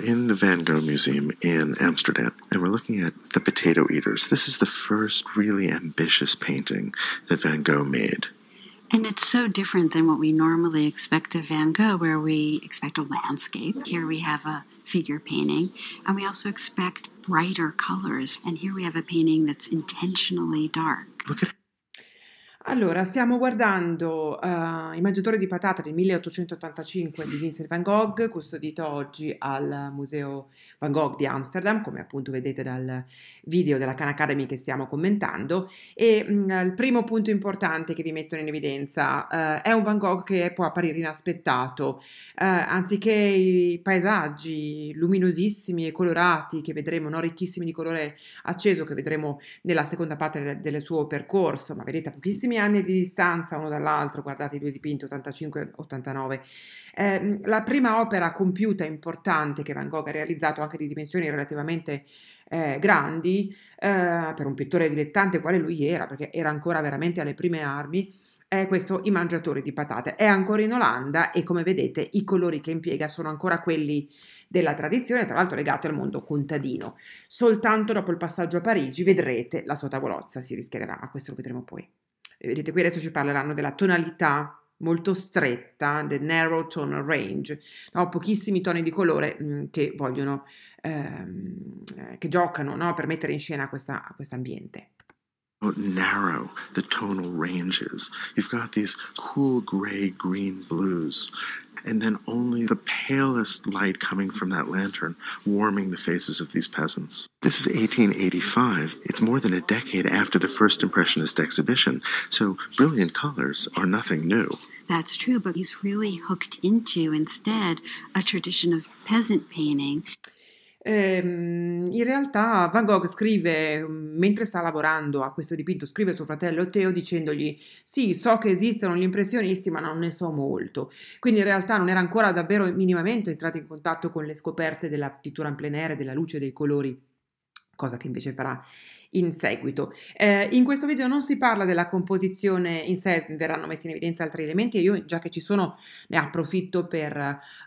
in the Van Gogh Museum in Amsterdam, and we're looking at The Potato Eaters. This is the first really ambitious painting that Van Gogh made. And it's so different than what we normally expect of Van Gogh, where we expect a landscape. Here we have a figure painting, and we also expect brighter colors. And here we have a painting that's intentionally dark. Look at Allora, stiamo guardando uh, eh, Il mangiatore di patate del 1885 di Vincent van Gogh, custodito oggi al Museo Van Gogh di Amsterdam, come appunto vedete dal video della Khan Academy che stiamo commentando. E mh, mm, il primo punto importante che vi mettono in evidenza uh, è un Van Gogh che può apparire inaspettato, uh, anziché i paesaggi luminosissimi e colorati che vedremo, no? ricchissimi di colore acceso, che vedremo nella seconda parte del, del suo percorso, ma vedete pochissimi pochissimi anni di distanza uno dall'altro, guardate i due dipinti 85-89. Eh, la prima opera compiuta importante che Van Gogh ha realizzato anche di dimensioni relativamente eh, grandi, eh, per un pittore dilettante quale lui era, perché era ancora veramente alle prime armi, è questo I mangiatori di patate. È ancora in Olanda e come vedete i colori che impiega sono ancora quelli della tradizione, tra l'altro legati al mondo contadino. Soltanto dopo il passaggio a Parigi vedrete la sua tavolozza si rischiererà, ma questo lo vedremo poi. Eh, vedete qui adesso ci parleranno della tonalità molto stretta, the narrow tone range, no? pochissimi toni di colore mh, mm, che vogliono, ehm, eh, che giocano no? per mettere in scena questo quest ambiente. narrow the tonal ranges. You've got these cool gray, green blues. and then only the palest light coming from that lantern warming the faces of these peasants. This is 1885. It's more than a decade after the first Impressionist exhibition, so brilliant colors are nothing new. That's true, but he's really hooked into instead a tradition of peasant painting. Ehm, in realtà Van Gogh scrive, mm, mentre sta lavorando a questo dipinto, scrive a suo fratello Teo dicendogli sì, so che esistono gli impressionisti ma non ne so molto. Quindi in realtà non era ancora davvero minimamente entrato in contatto con le scoperte della pittura in plein air, della luce, dei colori cosa che invece farà in seguito. Eh, in questo video non si parla della composizione in sé, verranno messi in evidenza altri elementi e io già che ci sono ne approfitto per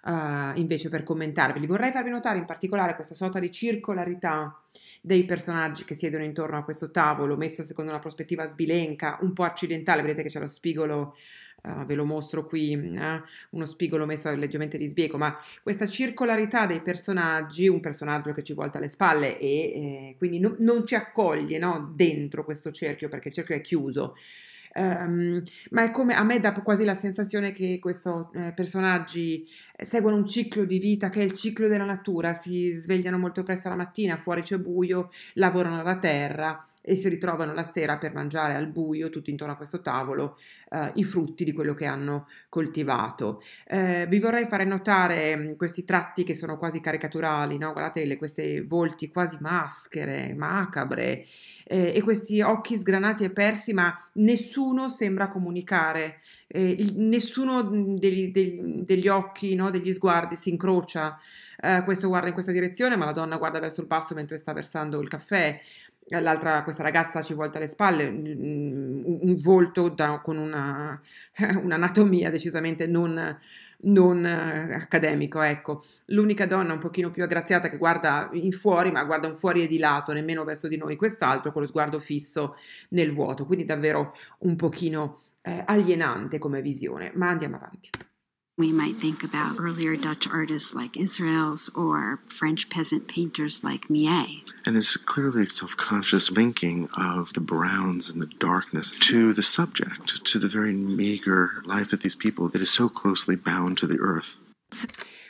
uh, invece per commentarveli. Vorrei farvi notare in particolare questa sorta di circolarità dei personaggi che siedono intorno a questo tavolo, messo secondo una prospettiva sbilenca, un po' accidentale, vedete che c'è lo spigolo Ah, ve lo mostro qui, eh? uno spigolo messo leggermente di sbieco, ma questa circolarità dei personaggi, un personaggio che ci volta le spalle e eh, quindi no, non ci accoglie no? dentro questo cerchio perché il cerchio è chiuso. Um, ma è come a me dà quasi la sensazione che questi eh, personaggi eh, seguono un ciclo di vita che è il ciclo della natura, si svegliano molto presto la mattina, fuori c'è buio, lavorano la terra, e si ritrovano la sera per mangiare al buio, tutti intorno a questo tavolo, eh, i frutti di quello che hanno coltivato. Eh, vi vorrei fare notare mm, questi tratti che sono quasi caricaturali, no? guardate le, queste volti quasi maschere, macabre, eh, e questi occhi sgranati e persi, ma nessuno sembra comunicare. Eh, nessuno mm, degli, degli, degli occhi, no, degli sguardi si incrocia. Eh, questo guarda in questa direzione, ma la donna guarda verso il basso mentre sta versando il caffè l'altra, questa ragazza ci volta le spalle, un, un volto da, con una, un'anatomia decisamente non, non eh, accademico, ecco. L'unica donna un pochino più aggraziata che guarda in fuori, ma guarda un fuori e di lato, nemmeno verso di noi, quest'altro con lo sguardo fisso nel vuoto, quindi davvero un pochino eh, alienante come visione, ma andiamo avanti. We might think about earlier Dutch artists like Israels or French peasant painters like Millet. And there's clearly a self conscious linking of the browns and the darkness to the subject, to the very meager life of these people that is so closely bound to the earth.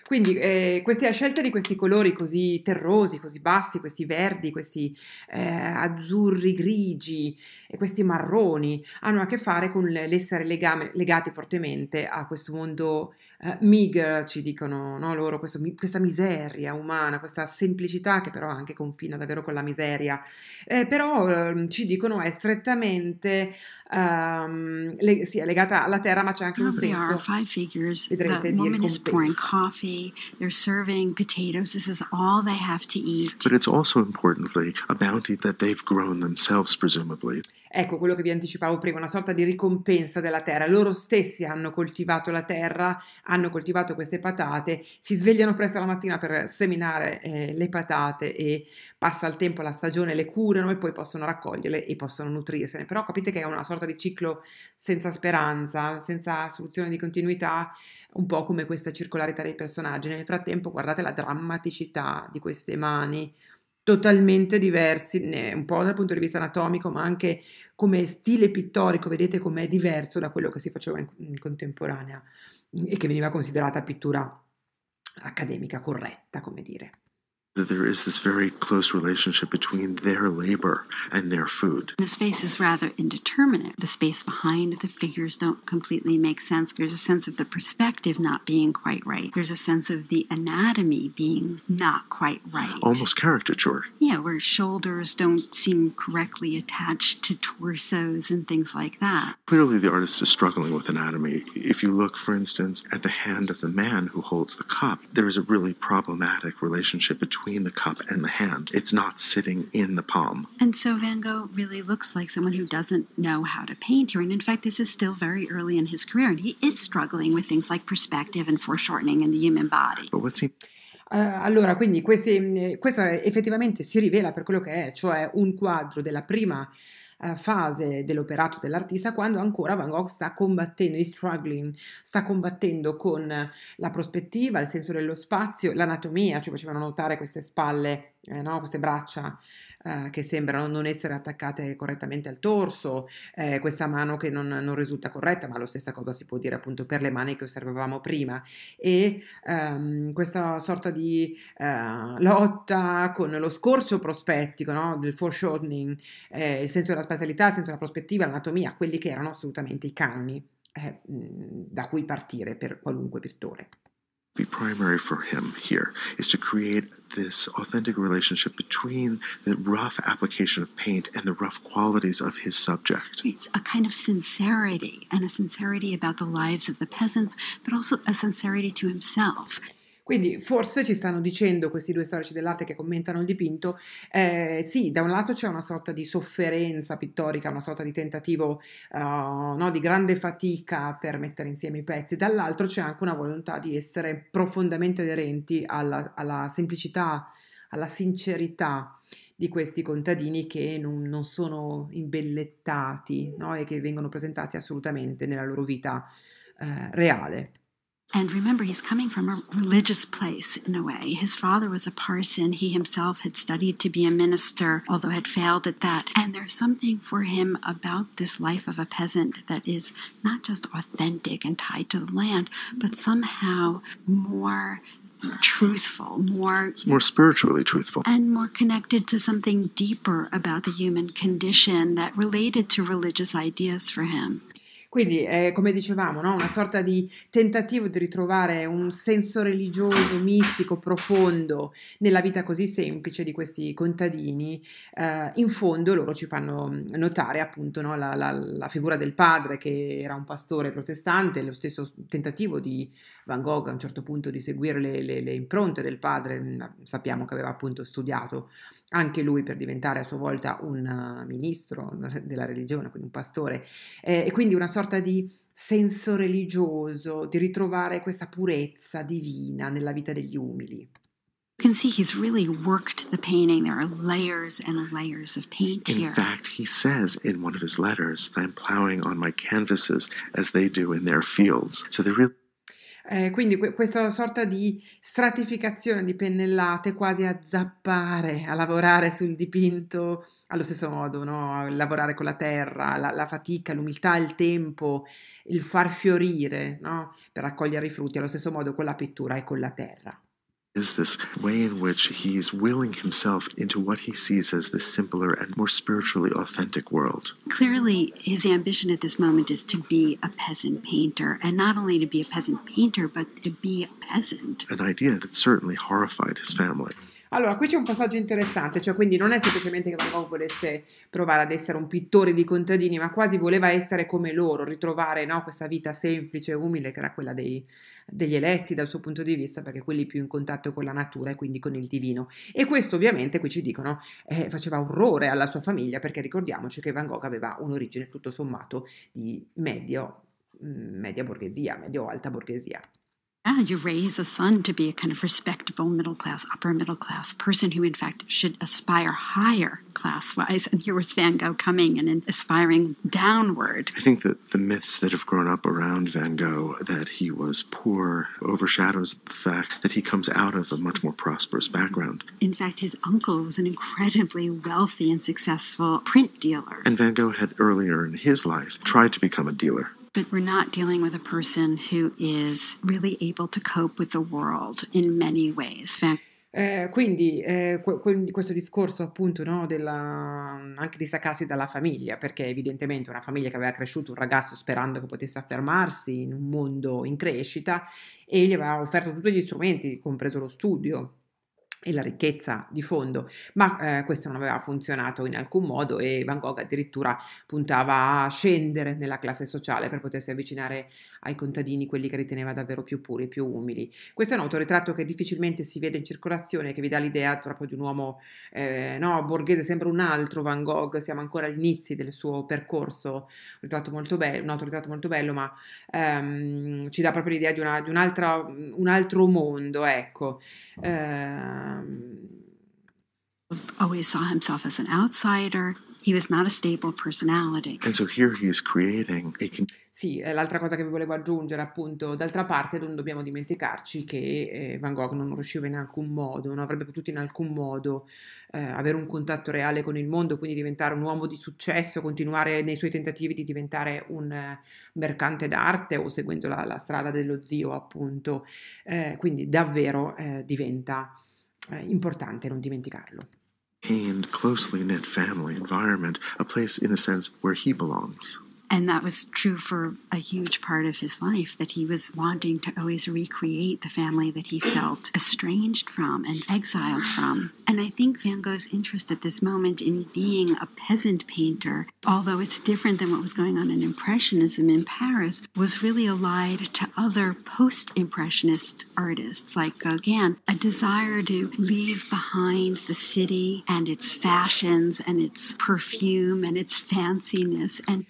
Quindi eh, questa scelta di questi colori così terrosi, così bassi, questi verdi, questi eh, azzurri grigi e questi marroni hanno a che fare con l'essere legame, legati fortemente a questo mondo eh, meager, ci dicono no? loro, questo, questa miseria umana, questa semplicità che però anche confina davvero con la miseria, eh, però ehm, ci dicono è strettamente um, le, sì, è legata alla terra ma c'è anche un senso, vedrete, di coffee they're serving potatoes. This is all they have to eat. But it's also importantly a bounty that they've grown themselves, presumably. Ecco quello che vi anticipavo prima, una sorta di ricompensa della terra. Loro stessi hanno coltivato la terra, hanno coltivato queste patate, si svegliano presto la mattina per seminare eh, le patate e passa il tempo, la stagione, le curano e poi possono raccoglierle e possono nutrirsene. Però capite che è una sorta di ciclo senza speranza, senza soluzione di continuità, un po' come questa circolarità dei personaggi. Nel frattempo guardate la drammaticità di queste mani totalmente diversi, un po' dal punto di vista anatomico, ma anche come stile pittorico, vedete com'è diverso da quello che si faceva in, in contemporanea e che veniva considerata pittura accademica corretta, come dire. that there is this very close relationship between their labor and their food. The space is rather indeterminate. The space behind the figures don't completely make sense. There's a sense of the perspective not being quite right. There's a sense of the anatomy being not quite right. Almost caricature. Yeah, where shoulders don't seem correctly attached to torsos and things like that. Clearly, the artist is struggling with anatomy. If you look, for instance, at the hand of the man who holds the cup, there is a really problematic relationship between between the cup and the hand. It's not sitting in the palm. And so Van Gogh really looks like someone who doesn't know how to paint here. And in fact, this is still very early in his career, and he is struggling with things like perspective and foreshortening in the human body. But what's he? Eh, allora, quindi questi, mm, eh, questo effettivamente si rivela per quello che è, cioè un quadro della prima Eh, fase dell'operato dell'artista quando ancora Van Gogh sta combattendo, is struggling, sta combattendo con la prospettiva, il senso dello spazio, l'anatomia, ci cioè facevano notare queste spalle, eh, no? queste braccia eh, che sembrano non essere attaccate correttamente al torso, eh, questa mano che non, non, risulta corretta, ma la stessa cosa si può dire appunto per le mani che osservavamo prima, e ehm, questa sorta di eh, lotta con lo scorcio prospettico, no? il foreshortening, eh, il senso della spazialità, il senso della prospettiva, l'anatomia, quelli che erano assolutamente i canoni eh, da cui partire per qualunque pittore. be primary for him here is to create this authentic relationship between the rough application of paint and the rough qualities of his subject. It's a kind of sincerity, and a sincerity about the lives of the peasants, but also a sincerity to himself. Quindi forse ci stanno dicendo questi due storici dell'arte che commentano il dipinto, eh, sì, da un lato c'è una sorta di sofferenza pittorica, una sorta di tentativo uh, no, di grande fatica per mettere insieme i pezzi, dall'altro c'è anche una volontà di essere profondamente aderenti alla, alla semplicità, alla sincerità di questi contadini che non, non sono imbellettati no? e che vengono presentati assolutamente nella loro vita eh, reale. And remember, he's coming from a religious place in a way. His father was a parson. He himself had studied to be a minister, although had failed at that. And there's something for him about this life of a peasant that is not just authentic and tied to the land, but somehow more truthful, more it's more spiritually truthful, and more connected to something deeper about the human condition that related to religious ideas for him. Quindi è, eh, come dicevamo, no? una sorta di tentativo di ritrovare un senso religioso, mistico, profondo nella vita così semplice di questi contadini. Eh, in fondo loro ci fanno mm, notare appunto no? la, la, la figura del padre che era un pastore protestante, lo stesso tentativo di Van Gogh a un certo punto di seguire le, le, le, impronte del padre, mm, sappiamo che aveva appunto studiato anche lui per diventare a sua volta un eh, ministro mm, della religione, quindi un pastore, eh, e quindi una sorta sorta di senso religioso, di ritrovare questa purezza divina nella vita degli umili. You can see he's really worked the painting. There are layers and layers of paint in here. In fact, he says in one of his letters, I'm plowing on my canvases as they do in their fields. So they're really eh, quindi que- questa sorta di stratificazione di pennellate quasi a zappare, a lavorare sul dipinto allo stesso modo, no? a lavorare con la terra, la-, la, fatica, l'umiltà, il tempo, il far fiorire no? per raccogliere i frutti allo stesso modo con la pittura e con la terra. is this way in which he is willing himself into what he sees as the simpler and more spiritually authentic world. Clearly, his ambition at this moment is to be a peasant painter, and not only to be a peasant painter, but to be a peasant. An idea that certainly horrified his family. Allora, qui c'è un passaggio interessante, cioè quindi non è semplicemente che Van Gogh volesse provare ad essere un pittore di contadini, ma quasi voleva essere come loro, ritrovare no, questa vita semplice e umile che era quella dei, degli eletti dal suo punto di vista, perché quelli più in contatto con la natura e quindi con il divino. E questo ovviamente, qui ci dicono, eh, faceva orrore alla sua famiglia, perché ricordiamoci che Van Gogh aveva un'origine tutto sommato di medio, mm, media borghesia, medio alta borghesia. yeah, you raise a son to be a kind of respectable middle class, upper middle class person who, in fact, should aspire higher class wise. And here was Van Gogh coming and aspiring downward. I think that the myths that have grown up around Van Gogh that he was poor overshadows the fact that he comes out of a much more prosperous background. In fact, his uncle was an incredibly wealthy and successful print dealer. And Van Gogh had earlier in his life tried to become a dealer but we're not dealing with a person who is really able to cope with the world in many ways. Eh, quindi eh, questo discorso appunto no, della, anche di staccarsi dalla famiglia, perché evidentemente una famiglia che aveva cresciuto un ragazzo sperando che potesse affermarsi in un mondo in crescita e gli aveva offerto tutti gli strumenti, compreso lo studio, e la ricchezza di fondo, ma eh, questo non aveva funzionato in alcun modo e Van Gogh addirittura puntava a scendere nella classe sociale per potersi avvicinare ai contadini, quelli che riteneva davvero più puri, più umili. Questo è un autoritratto che difficilmente si vede in circolazione, che vi dà l'idea proprio di un uomo eh, no, borghese, sembra un altro Van Gogh, siamo ancora agli inizi del suo percorso, un, bello, un autoritratto molto bello, ma ehm, ci dà proprio l'idea di, una, di un, altro, un, altro mondo, ecco. Eh, um, always saw himself as an outsider. He was not a stable personality. And so here he is creating a con- Sì, eh, l'altra cosa che vi volevo aggiungere, appunto, d'altra parte non dobbiamo dimenticarci che eh, Van Gogh non riusciva in alcun modo, non avrebbe potuto in alcun modo eh, avere un contatto reale con il mondo, quindi diventare un uomo di successo, continuare nei suoi tentativi di diventare un eh, mercante d'arte o seguendo la, la, strada dello zio, appunto. Eh, quindi davvero eh, diventa è eh, importante non dimenticarlo. And closely knit family environment, a place in a sense where he belongs. and that was true for a huge part of his life that he was wanting to always recreate the family that he felt estranged from and exiled from and i think van gogh's interest at this moment in being a peasant painter although it's different than what was going on in impressionism in paris was really allied to other post impressionist artists like gauguin a desire to leave behind the city and its fashions and its perfume and its fanciness and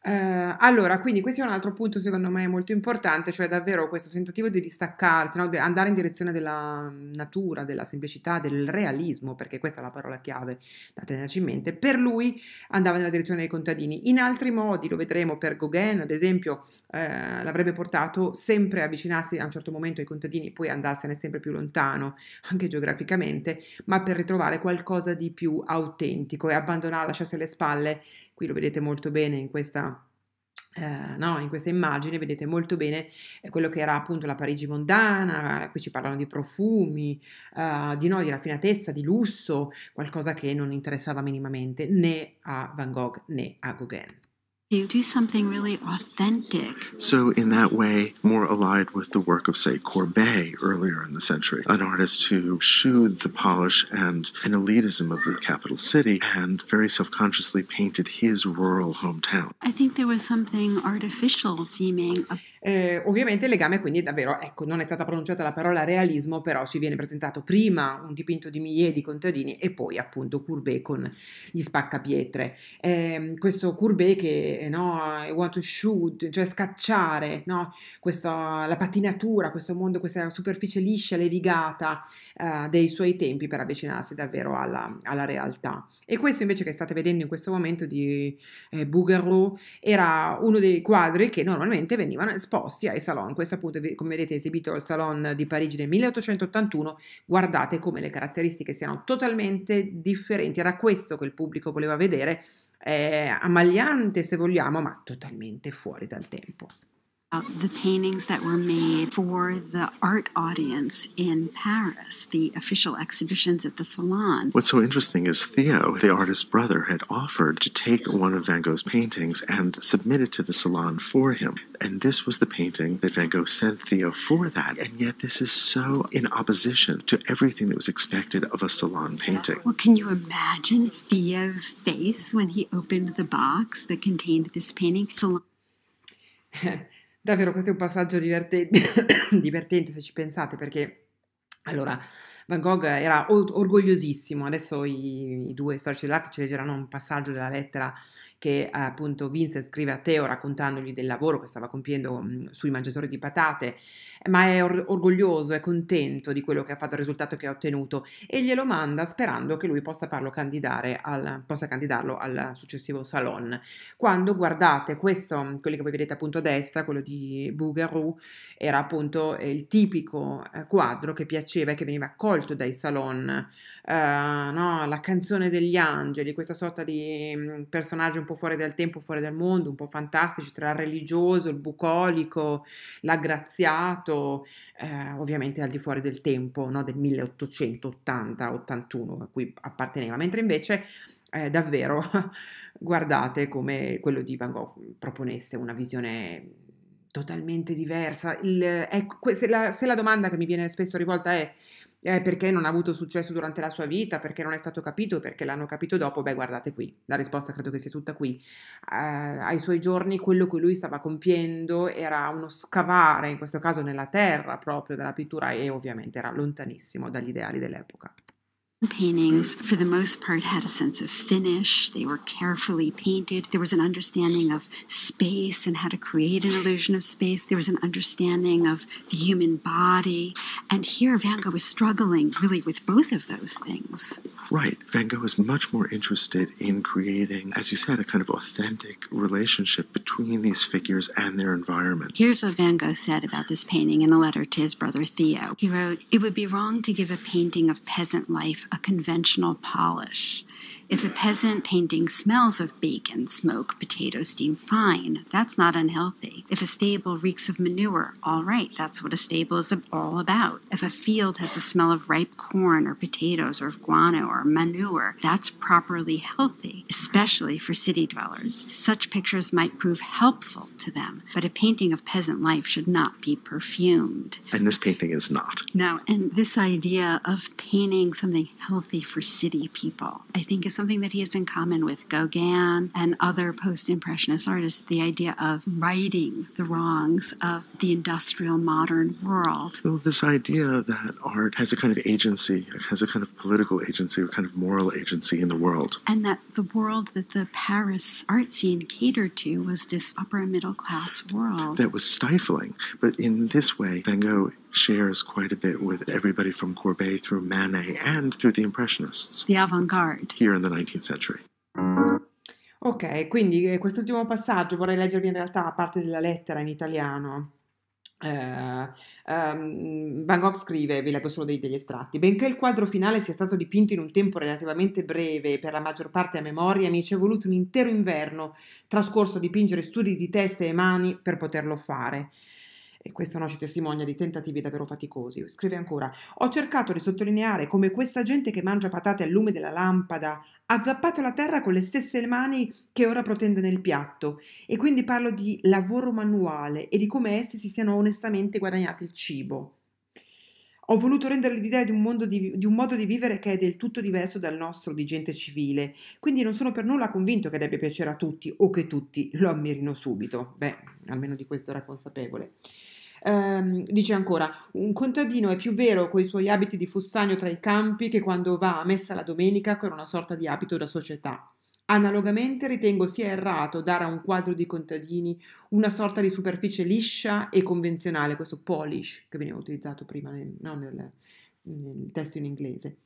Eh, allora, quindi questo è un altro punto secondo me molto importante, cioè davvero questo tentativo di distaccarsi, no? De- andare in direzione della natura, della semplicità, del realismo, perché questa è la parola chiave da tenerci in mente. Per lui andava nella direzione dei contadini. In altri modi, lo vedremo per Gauguin, ad esempio, eh, l'avrebbe portato sempre a avvicinarsi a un certo momento ai contadini, poi andarsene sempre più lontano, anche geograficamente, ma per ritrovare qualcosa di più autentico e abbandonare, lasciarsi alle spalle qui lo vedete molto bene in questa eh, no, in questa immagine vedete molto bene eh, quello che era appunto la Parigi mondana, qui ci parlano di profumi, eh, di, no, di raffinatezza, di lusso, qualcosa che non interessava minimamente né a Van Gogh né a Gauguin. You do something really authentic. So, in that way, more allied with the work of, say, Courbet earlier in the century, an artist who shewed the polish and an elitism of the capital city and very self consciously painted his rural hometown. I think there was something artificial seeming Eh, ovviamente il legame quindi è davvero, ecco, non è stata pronunciata la parola realismo, però ci viene presentato prima un dipinto di Millet di contadini e poi appunto Courbet con gli spaccapietre. Eh, questo Courbet che, eh, no, I want to shoot, cioè scacciare, no, questa, la patinatura, questo mondo, questa superficie liscia, levigata eh, dei suoi tempi per avvicinarsi davvero alla, alla, realtà. E questo invece che state vedendo in questo momento di eh, Bouguereau era uno dei quadri che normalmente venivano esposti ai salon. Questo appunto, come vedete, è esibito al Salon di Parigi nel 1881. Guardate come le caratteristiche siano totalmente differenti. Era questo che il pubblico voleva vedere, eh, ammagliante se vogliamo, ma totalmente fuori dal tempo. the paintings that were made for the art audience in Paris, the official exhibitions at the Salon. What's so interesting is Theo, the artist's brother, had offered to take one of Van Gogh's paintings and submit it to the Salon for him. And this was the painting that Van Gogh sent Theo for that. And yet, this is so in opposition to everything that was expected of a Salon painting. Well, can you imagine Theo's face when he opened the box that contained this painting? Salon. Davvero questo è un passaggio divertente, divertente se ci pensate perché allora, Van Gogh era orgogliosissimo, adesso i, i due storici dell'arte ci leggeranno un passaggio della lettera che appunto Vincent scrive a Teo raccontandogli del lavoro che stava compiendo mm, sui mangiatori di patate, ma è or- orgoglioso, è contento di quello che ha fatto, il risultato che ha ottenuto e glielo manda sperando che lui possa, farlo candidare al, possa candidarlo al successivo salon. Quando guardate questo, mm, quelli che voi vedete appunto a destra, quello di Bougarou, era appunto eh, il tipico eh, quadro che piaceva e che veniva accolto dai salon eh, no? la canzone degli angeli, questa sorta di mm, personaggio un po' fuori dal tempo, fuori dal mondo, un po' fantastici tra il religioso, il bucolico, l'aggraziato, uh, ovviamente al di fuori del tempo, no? del 1880-81 a cui apparteneva, mentre invece eh, davvero guardate come quello di Van Gogh proponesse una visione totalmente diversa. Il, è, ecco, se, la, se la domanda che mi viene spesso rivolta è eh, perché non ha avuto successo durante la sua vita, perché non è stato capito, perché l'hanno capito dopo, beh guardate qui, la risposta credo che sia tutta qui. Eh, ai suoi giorni quello che lui stava compiendo era uno scavare, in questo caso nella terra proprio della pittura e ovviamente era lontanissimo dagli ideali dell'epoca. paintings, for the most part, had a sense of finish. They were carefully painted. There was an understanding of space and how to create an illusion of space. There was an understanding of the human body. And here, Van Gogh was struggling really with both of those things. Right. Van Gogh was much more interested in creating, as you said, a kind of authentic relationship between these figures and their environment. Here's what Van Gogh said about this painting in a letter to his brother Theo. He wrote, It would be wrong to give a painting of peasant life a conventional polish. If a peasant painting smells of bacon, smoke, potato steam, fine, that's not unhealthy. If a stable reeks of manure, all right, that's what a stable is all about. If a field has the smell of ripe corn or potatoes or guano or manure, that's properly healthy, especially for city dwellers. Such pictures might prove helpful to them, but a painting of peasant life should not be perfumed. And this painting is not. No, and this idea of painting something healthy for city people, I think is something that he has in common with Gauguin and other post Impressionist artists the idea of righting the wrongs of the industrial modern world. So, this idea that art has a kind of agency, has a kind of political agency, a kind of moral agency in the world. And that the world that the Paris art scene catered to was this upper middle class world. That was stifling. But in this way, Van Gogh shares quite a bit with everybody from Courbet through Manet and through the Impressionists. The avant-garde. Here in the 19th century. Ok, quindi eh, quest'ultimo passaggio vorrei leggervi in realtà a parte della lettera in italiano. Uh, um, Van Gogh scrive, vi leggo solo dei, degli estratti, benché il quadro finale sia stato dipinto in un tempo relativamente breve per la maggior parte a memoria, mi ci è voluto un intero inverno trascorso a dipingere studi di testa e mani per poterlo fare e questo no, ci testimonia di tentativi davvero faticosi. Scrive ancora: Ho cercato di sottolineare come questa gente che mangia patate al lume della lampada ha zappato la terra con le stesse mani che ora protende nel piatto e quindi parlo di lavoro manuale e di come essi si siano onestamente guadagnati il cibo. Ho voluto rendere l'idea di un, di, di un, modo di vivere che è del tutto diverso dal nostro di gente civile, quindi non sono per nulla convinto che debba piacere a tutti o che tutti lo ammirino subito. Beh, almeno di questo era consapevole. Ehm, dice ancora: Un contadino è più vero coi suoi abiti di fustagno tra i campi che quando va a messa la domenica con una sorta di abito da società. Analogamente ritengo sia errato dare a un quadro di contadini una sorta di superficie liscia e convenzionale, questo polish che veniva utilizzato prima nel, no, nel, nel testo in inglese.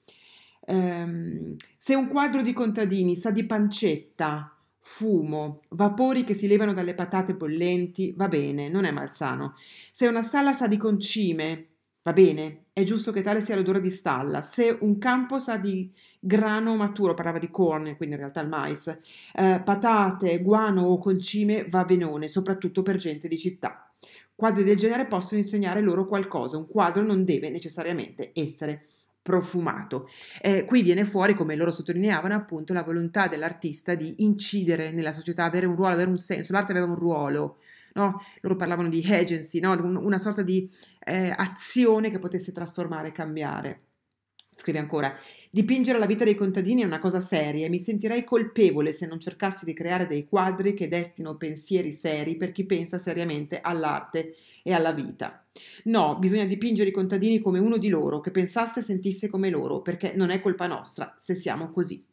Um, se un quadro di contadini sa di pancetta fumo, vapori che si levano dalle patate bollenti, va bene, non è malsano. Se una stalla sa di concime, va bene, è giusto che tale sia l'odore di stalla. Se un campo sa di grano maturo, parlava di corn, quindi in realtà il mais, eh, patate, guano o concime, va benone, soprattutto per gente di città. Quadri del genere possono insegnare loro qualcosa, un quadro non deve necessariamente essere profumato. Eh, qui viene fuori, come loro sottolineavano, appunto la volontà dell'artista di incidere nella società, avere un ruolo, avere un senso, l'arte aveva un ruolo. No? Loro parlavano di agency, no? una sorta di eh, azione che potesse trasformare, cambiare. Scrive ancora, dipingere la vita dei contadini è una cosa seria e mi sentirei colpevole se non cercassi di creare dei quadri che destino pensieri seri per chi pensa seriamente all'arte e alla vita. No, bisogna dipingere i contadini come uno di loro, che pensasse e sentisse come loro, perché non è colpa nostra se siamo così.